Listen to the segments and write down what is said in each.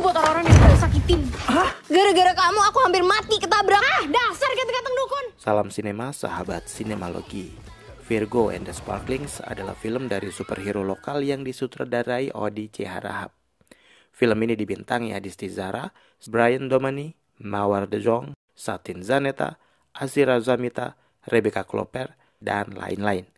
buat orang-orang yang udah sakitin. Gara-gara kamu aku hampir mati ketabrak. Ah, dasar ganteng-ganteng dukun. Salam sinema sahabat sinemalogi. Virgo and the Sparklings adalah film dari superhero lokal yang disutradarai Odi C. Harahap. Film ini dibintangi Adisti Zara, Brian Domani, Mawar De Jong, Satin Zaneta, Azira Zamita, Rebecca Kloper, dan lain-lain.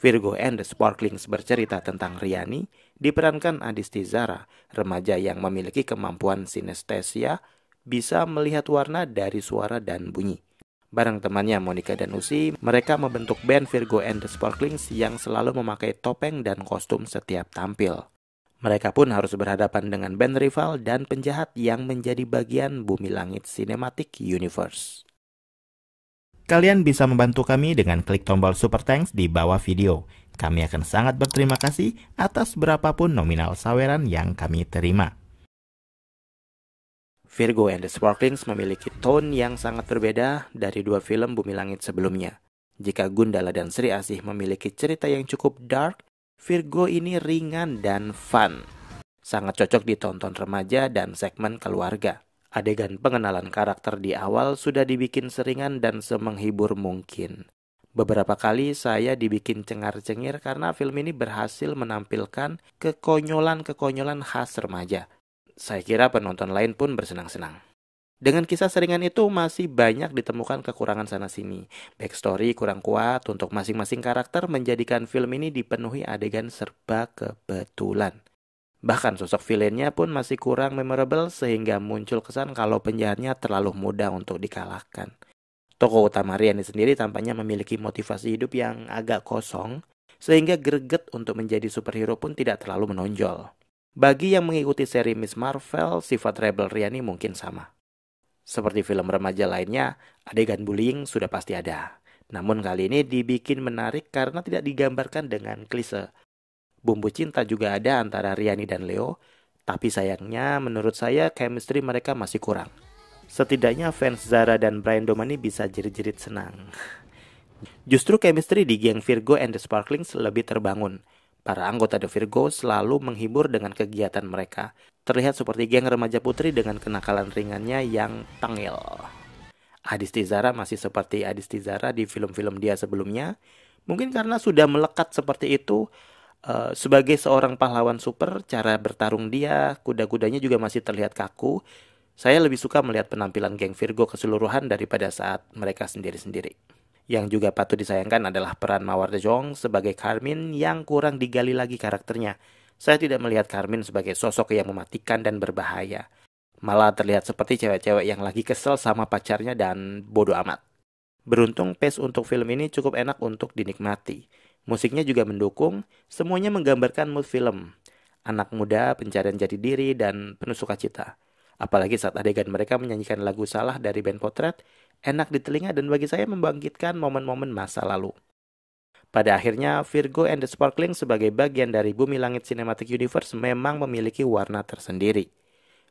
Virgo and the Sparklings bercerita tentang Riani, diperankan Adisti Zara, remaja yang memiliki kemampuan sinestesia, bisa melihat warna dari suara dan bunyi. Barang temannya Monica dan Usi, mereka membentuk band Virgo and the Sparklings yang selalu memakai topeng dan kostum setiap tampil. Mereka pun harus berhadapan dengan band rival dan penjahat yang menjadi bagian bumi langit Cinematic Universe. Kalian bisa membantu kami dengan klik tombol Super Thanks di bawah video. Kami akan sangat berterima kasih atas berapapun nominal saweran yang kami terima. Virgo and the Sparklings memiliki tone yang sangat berbeda dari dua film Bumi Langit sebelumnya. Jika Gundala dan Sri Asih memiliki cerita yang cukup dark, Virgo ini ringan dan fun. Sangat cocok ditonton remaja dan segmen keluarga. Adegan pengenalan karakter di awal sudah dibikin seringan dan semenghibur mungkin. Beberapa kali saya dibikin cengar-cengir karena film ini berhasil menampilkan kekonyolan-kekonyolan khas remaja. Saya kira penonton lain pun bersenang-senang. Dengan kisah seringan itu masih banyak ditemukan kekurangan sana-sini. Backstory kurang kuat untuk masing-masing karakter menjadikan film ini dipenuhi adegan serba kebetulan. Bahkan sosok villainnya pun masih kurang memorable sehingga muncul kesan kalau penjahatnya terlalu mudah untuk dikalahkan. Tokoh utama Riani sendiri tampaknya memiliki motivasi hidup yang agak kosong, sehingga greget untuk menjadi superhero pun tidak terlalu menonjol. Bagi yang mengikuti seri Miss Marvel, sifat rebel Riani mungkin sama. Seperti film remaja lainnya, adegan bullying sudah pasti ada. Namun kali ini dibikin menarik karena tidak digambarkan dengan klise, Bumbu cinta juga ada antara Riani dan Leo, tapi sayangnya menurut saya chemistry mereka masih kurang. Setidaknya fans Zara dan Brian Domani bisa jerit-jerit senang. Justru chemistry di geng Virgo and the Sparklings lebih terbangun. Para anggota The Virgo selalu menghibur dengan kegiatan mereka. Terlihat seperti geng remaja putri dengan kenakalan ringannya yang tangil. Adisti Zara masih seperti Adisti Zara di film-film dia sebelumnya. Mungkin karena sudah melekat seperti itu, Eh, sebagai seorang pahlawan super, cara bertarung dia, kuda-kudanya juga masih terlihat kaku. Saya lebih suka melihat penampilan geng Virgo keseluruhan daripada saat mereka sendiri-sendiri. Yang juga patut disayangkan adalah peran Mawar De Jong sebagai Karmin yang kurang digali lagi karakternya. Saya tidak melihat Karmin sebagai sosok yang mematikan dan berbahaya. Malah terlihat seperti cewek-cewek yang lagi kesel sama pacarnya dan bodoh amat. Beruntung pace untuk film ini cukup enak untuk dinikmati. Musiknya juga mendukung, semuanya menggambarkan mood film. Anak muda, pencarian jati diri, dan penuh sukacita. Apalagi saat adegan mereka menyanyikan lagu salah dari band potret, enak di telinga dan bagi saya membangkitkan momen-momen masa lalu. Pada akhirnya, Virgo and the Sparkling sebagai bagian dari Bumi Langit Cinematic Universe memang memiliki warna tersendiri.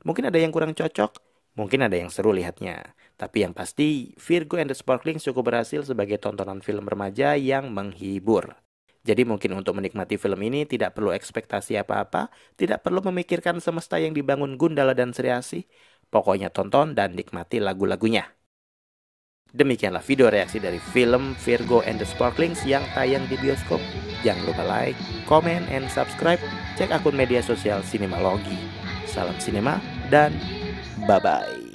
Mungkin ada yang kurang cocok, Mungkin ada yang seru lihatnya. Tapi yang pasti, Virgo and the Sparkling cukup berhasil sebagai tontonan film remaja yang menghibur. Jadi mungkin untuk menikmati film ini tidak perlu ekspektasi apa-apa, tidak perlu memikirkan semesta yang dibangun Gundala dan Sri Asih. Pokoknya tonton dan nikmati lagu-lagunya. Demikianlah video reaksi dari film Virgo and the Sparklings yang tayang di bioskop. Jangan lupa like, comment, and subscribe. Cek akun media sosial Cinemalogi. Salam sinema dan Bye bye.